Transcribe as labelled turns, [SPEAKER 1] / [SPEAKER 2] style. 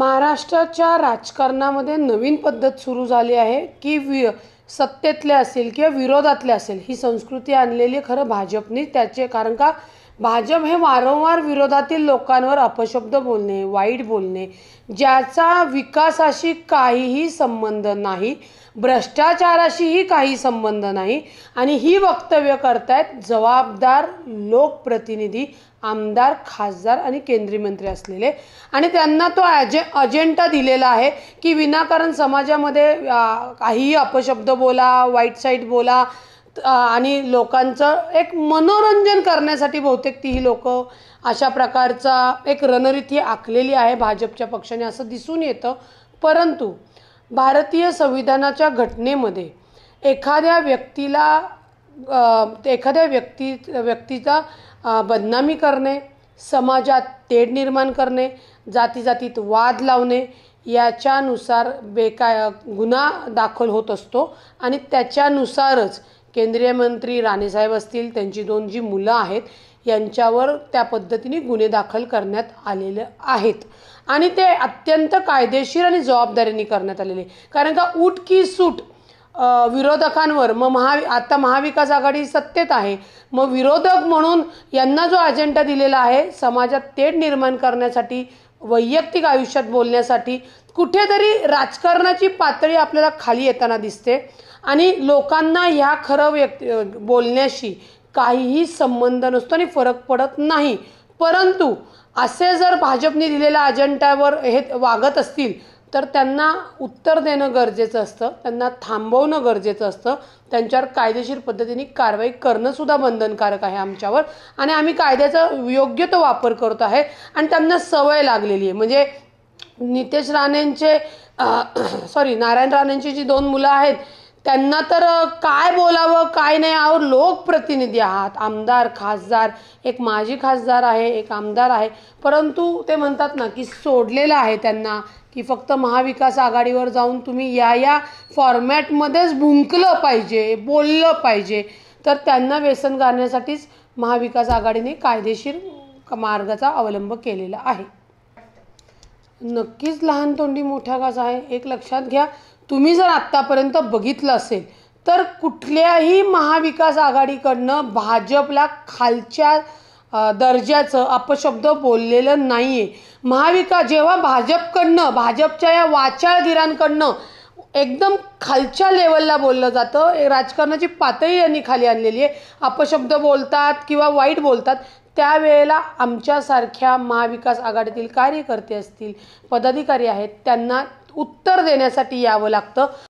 [SPEAKER 1] महाराष्ट्राच्या राजकारणामध्ये नवीन पद्धत सुरू झाली आहे की वि सत्तेतले असेल किंवा विरोधातले असेल ही संस्कृती आणलेली खरं भाजपनी त्याचे कारण का भाजप हे वारंवार विरोधातील लोकांवर अपशब्द बोलणे वाईट बोलणे ज्याचा विकासाशी काहीही संबंध नाही भ्रष्टाचाराशीही काही संबंध नाही आणि ही वक्तव्य करतायत जबाबदार लोकप्रतिनिधी आमदार खासदार आणि केंद्रीय मंत्री असलेले आणि त्यांना तो अजे अजेंटा दिलेला आहे की विनाकारण समाजामध्ये काहीही अपशब्द बोला वाईट साईट बोला आणि लोकांचं एक मनोरंजन करण्यासाठी बहुतेक ती ही लोकं अशा प्रकारचा एक रणरिती आखलेली आहे भाजपच्या पक्षाने असं दिसून येतं परंतु भारतीय संविधानाच्या घटनेमध्ये एखाद्या व्यक्तीला एखाद्या व्यक्ती व्यक्तीचा बदनामी करणे समाजात तेढ निर्माण करणे जातीजातीत वाद लावणे याच्यानुसार बेकाय गुन्हा दाखल होत असतो आणि त्याच्यानुसारच केंद्रीय मंत्री राणेसाहेब असतील त्यांची दोन जी मुलं आहेत यांच्यावर त्या पद्धतीने गुन्हे दाखल करण्यात आलेले आहेत आणि ते अत्यंत कायदेशीर आणि जबाबदारीने करण्यात आलेले कारण का ऊट की सूट विरोधकांवर मग महा आता महाविकास आघाडी सत्तेत आहे मग विरोधक म्हणून यांना जो अजेंडा दिलेला आहे समाजात तेढ निर्माण करण्यासाठी वैयक्तिक आयुष्यात बोलण्यासाठी कुठेतरी राजकारणाची पातळी आपल्याला खाली येताना दिसते आणि लोकांना ह्या खरं व्यक्ती बोलण्याशी काहीही संबंध नसतो आणि फरक पडत नाही परंतु असे जर भाजपने दिलेल्या अजेंड्यावर हे वागत असतील तर त्यांना उत्तर देणं गरजेचं असतं त्यांना थांबवणं गरजेचं असतं त्यांच्यावर कायदेशीर पद्धतीने कारवाई करणंसुद्धा बंधनकारक आहे आमच्यावर आणि आम्ही कायद्याचा योग्य तो वापर करतो आहे आणि त्यांना सवय लागलेली आहे म्हणजे नितेश राणेंचे सॉरी नारायण राणेंची जी दोन मुलं आहेत त्यांना तर काय बोलावं काय नाही अहो लोकप्रतिनिधी आहात आमदार खासदार एक माजी खासदार आहे एक आमदार आहे परंतु ते म्हणतात ना की सोडलेलं आहे त्यांना की फक्त महाविकास आघाडीवर जाऊन तुम्ही या या फॉर्मॅटमध्येच भुंकलं पाहिजे बोललं पाहिजे तर त्यांना व्यसन घालण्यासाठीच महाविकास आघाडीने कायदेशीर मार्गाचा अवलंब केलेला आहे नक्कीच लहान तोंडी मोठा गाजा आहे एक लक्षात घ्या तुम्ही जर आत्तापर्यंत बघितलं असेल तर कुठल्याही महाविकास आघाडीकडनं भाजपला खालच्या दर्जाचं अपशब्द बोललेलं नाही आहे महाविकास जेव्हा भाजपकडनं भाजपच्या या वाचाळधीरांकडनं एकदम खालच्या लेवलला बोललं जातं राजकारणाची पातळी यांनी खाली आणलेली आहे अपशब्द बोलतात किंवा वाईट बोलतात त्यावेळेला आमच्यासारख्या महाविकास आघाडीतील कार्यकर्ते असतील पदाधिकारी आहेत त्यांना उत्तर देण्यासाठी यावं लागतं